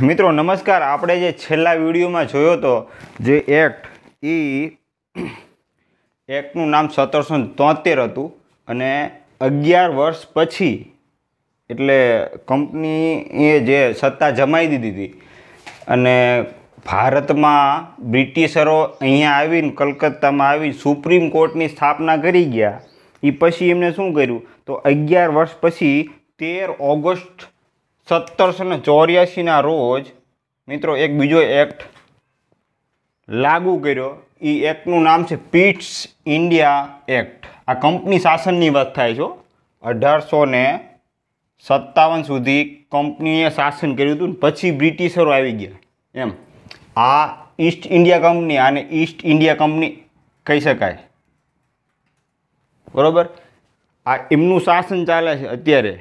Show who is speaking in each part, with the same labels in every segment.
Speaker 1: મિત્રો નમસ્કાર આપણે જે છેલ્લા વિડીયોમાં જોયો હતો જે એક્ટ એ એક્ટનું નામ સત્તરસો તોતેર હતું અને અગિયાર વર્ષ પછી એટલે કંપનીએ જે સત્તા જમાઈ દીધી હતી અને ભારતમાં બ્રિટિશરો અહીંયા આવીને કલકત્તામાં આવી સુપ્રીમ કોર્ટની સ્થાપના કરી ગયા એ પછી એમને શું કર્યું તો અગિયાર વર્ષ પછી તેર ઓગસ્ટ સત્તરસો ને ચોર્યાસીના રોજ મિત્રો એક બીજો એક્ટ લાગુ કર્યો એ એક્ટનું નામ છે પીટ્સ ઇન્ડિયા એક્ટ આ કંપની શાસનની વાત થાય છે અઢારસો ને સત્તાવન સુધી કંપનીએ શાસન કર્યું હતું પછી બ્રિટિશરો આવી ગયા એમ આ ઈસ્ટ ઇન્ડિયા કંપની આને ઈસ્ટ ઇન્ડિયા કંપની કહી શકાય બરાબર આ એમનું શાસન ચાલે છે અત્યારે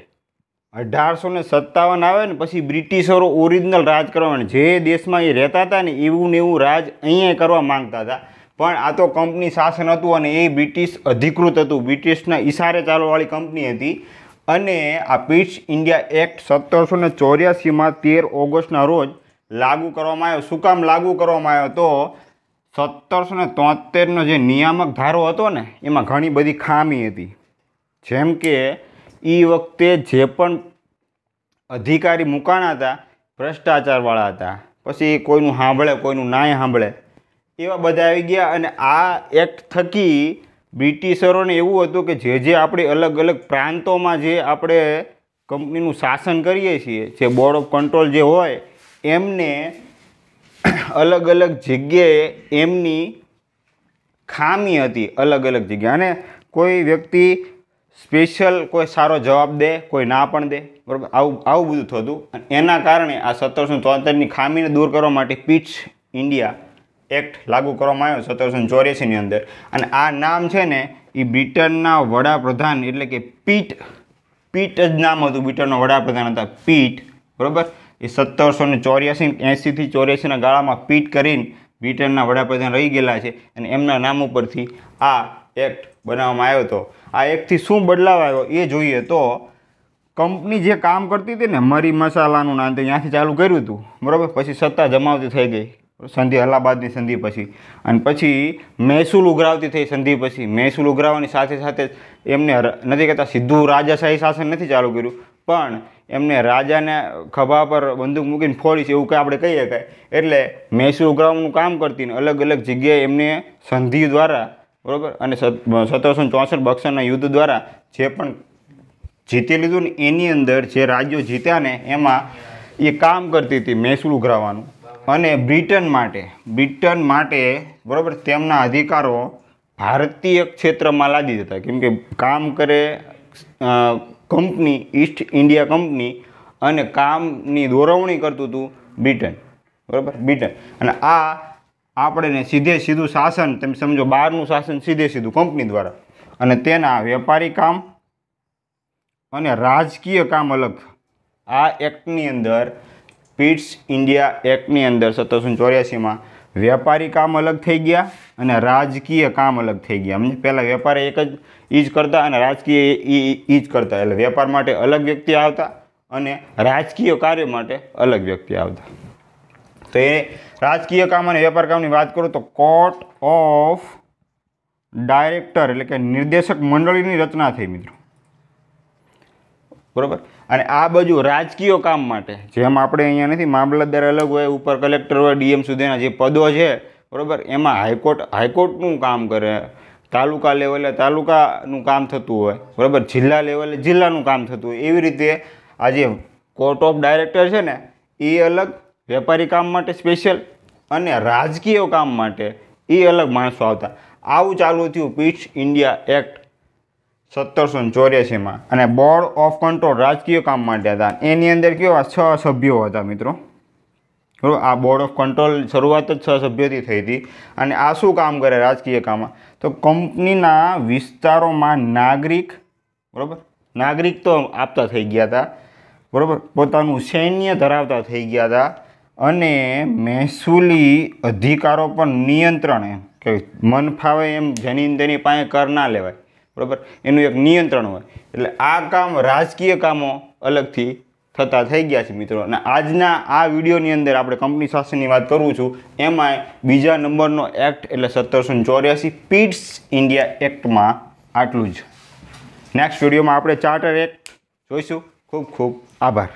Speaker 1: અઢારસો ને સત્તાવન આવે ને પછી બ્રિટિશરો ઓરિજિનલ રાજ કરવાનું જે દેશમાં એ રહેતા હતા ને એવું ને એવું રાજ અહીંયા કરવા માંગતા હતા પણ આ તો કંપની શાસન હતું અને એ બ્રિટિશ અધિકૃત હતું બ્રિટિશના ઇશારે ચાલવાવાળી કંપની હતી અને આ પીટ્સ ઇન્ડિયા એક્ટ સત્તરસો ને ચોર્યાસીમાં તેર ઓગસ્ટના રોજ લાગુ કરવામાં આવ્યો શું કામ લાગુ કરવામાં આવ્યો તો સત્તરસો ને તોતેરનો જે નિયામક ધારો હતો ને એમાં ઘણી બધી ખામી હતી જેમ કે એ વખતે જે પણ અધિકારી મૂકાણા હતા ભ્રષ્ટાચારવાળા હતા પછી કોઈનું સાંભળે કોઈનું નાય સાંભળે એવા બધા આવી ગયા અને આ એક્ટ થકી બ્રિટિશરોને એવું હતું કે જે જે આપણે અલગ અલગ પ્રાંતોમાં જે આપણે કંપનીનું શાસન કરીએ છીએ જે બોર્ડ ઓફ કંટ્રોલ જે હોય એમને અલગ અલગ જગ્યાએ એમની ખામી હતી અલગ અલગ જગ્યાએ અને કોઈ વ્યક્તિ સ્પેશિયલ કોઈ સારો જવાબ દે કોઈ ના પણ દે બરાબર આવું આવું બધું થતું અને એના કારણે આ સત્તરસો ચોતેરની ખામીને દૂર કરવા માટે પીટ્સ ઇન્ડિયા એક્ટ લાગુ કરવામાં આવ્યો સત્તરસો ચોર્યાસીની અંદર અને આ નામ છે ને એ બ્રિટનના વડાપ્રધાન એટલે કે પીટ પીટ જ નામ હતું બ્રિટનનો વડાપ્રધાન હતા પીટ બરાબર એ સત્તરસો ને ચોર્યાસી એંસીથી ચોર્યાસીના ગાળામાં પીટ કરીને બ્રિટનના વડાપ્રધાન રહી ગયેલા છે અને એમના નામ ઉપરથી આ એક્ટ બનાવવામાં આવ્યો હતો આ એકથી શું બદલાવ આવ્યો એ જોઈએ તો કંપની જે કામ કરતી હતી ને મરી મસાલાનું નામ તે ત્યાંથી ચાલુ કર્યું હતું બરાબર પછી સત્તા જમાવતી થઈ ગઈ સંધિ અલ્હાબાદની સંધિ પછી અને પછી મહેસૂલ ઉઘરાવતી થઈ સંધિ પછી મહેસૂલ ઉઘરાવવાની સાથે સાથે એમને નથી કહેતા સીધું રાજાશાહી શાસન નથી ચાલુ કર્યું પણ એમને રાજાને ખભા પર બંદૂક મૂકીને ફોડી છે એવું કંઈ આપણે કહી શકાય એટલે મહેસૂલ ઉઘરાવવાનું કામ કરતી અલગ અલગ જગ્યાએ એમને સંધિ દ્વારા બરાબર અને સત્તરસો ચોસઠ બક્સરના યુદ્ધ દ્વારા જે પણ જીતી લીધું ને એની અંદર જે રાજ્યો જીત્યા ને એમાં એ કામ કરતી હતી મહેસૂલ ઉઘરાવાનું અને બ્રિટન માટે બ્રિટન માટે બરાબર તેમના અધિકારો ભારતીય ક્ષેત્રમાં લાદી દેતા કેમ કે કામ કરે કંપની ઈસ્ટ ઇન્ડિયા કંપની અને કામની દોરવણી કરતું હતું બ્રિટન બરાબર બ્રિટન અને આ આપણને સીધે સીધું શાસન તમે સમજો બહારનું શાસન સીધે સીધું કંપની દ્વારા અને તેના વેપારી કામ અને રાજકીય કામ અલગ આ એક્ટની અંદર પીટ્સ ઇન્ડિયા એક્ટની અંદર સત્તરસો ચોર્યાસીમાં વેપારી કામ અલગ થઈ ગયા અને રાજકીય કામ અલગ થઈ ગયા સમજ પહેલાં વેપાર એક જ એ જ કરતા અને રાજકીય એ જ કરતા એટલે વેપાર માટે અલગ વ્યક્તિ આવતા અને રાજકીય કાર્ય માટે અલગ વ્યક્તિ આવતા તો એ રાજકીય કામ અને વેપાર કામની વાત કરું તો કોર્ટ ઓફ ડાયરેક્ટર એટલે કે નિર્દેશક મંડળીની રચના થઈ મિત્રો બરાબર અને આ બાજુ રાજકીય કામ માટે જેમ આપણે અહીંયા નથી મામલતદાર અલગ હોય ઉપર કલેક્ટર હોય ડીએમ સુધીના જે પદો છે બરાબર એમાં હાઈકોર્ટ હાઈકોર્ટનું કામ કરે તાલુકા લેવલે તાલુકાનું કામ થતું હોય બરાબર જિલ્લા લેવલે જિલ્લાનું કામ થતું હોય એવી રીતે આ જે કોર્ટ ઓફ ડાયરેક્ટર છે ને એ અલગ વેપારી કામ માટે સ્પેશિયલ અને રાજકીય કામ માટે એ અલગ માણસો આવતા આવું ચાલુ થયું પીટ્સ ઇન્ડિયા એક્ટ સત્તરસો ચોર્યાસીમાં અને બોર્ડ ઓફ કંટ્રોલ રાજકીય કામ માટે હતા એની અંદર કેવા છ સભ્યો હતા મિત્રો આ બોર્ડ ઓફ કંટ્રોલ શરૂઆત જ છ સભ્યોથી થઈ હતી અને આ શું કામ કરે રાજકીય કામમાં તો કંપનીના વિસ્તારોમાં નાગરિક બરાબર નાગરિક તો આપતા થઈ ગયા હતા બરાબર પોતાનું સૈન્ય ધરાવતા થઈ ગયા હતા અને મહેસૂલી અધિકારો પણ નિયંત્રણ એમ કે મન ફાવે એમ જેની તેની પાસે કર ના લેવાય બરાબર એનું એક નિયંત્રણ હોય એટલે આ કામ રાજકીય કામો અલગથી થતા થઈ ગયા છે મિત્રો અને આજના આ વિડીયોની અંદર આપણે કંપની શાસનની વાત કરું છું એમાં બીજા નંબરનો એક્ટ એટલે સત્તરસો ચોર્યાસી પીટ્સ ઇન્ડિયા એક્ટમાં આટલું જ નેક્સ્ટ વિડીયોમાં આપણે ચાર્ટર એક્ટ જોઈશું ખૂબ ખૂબ આભાર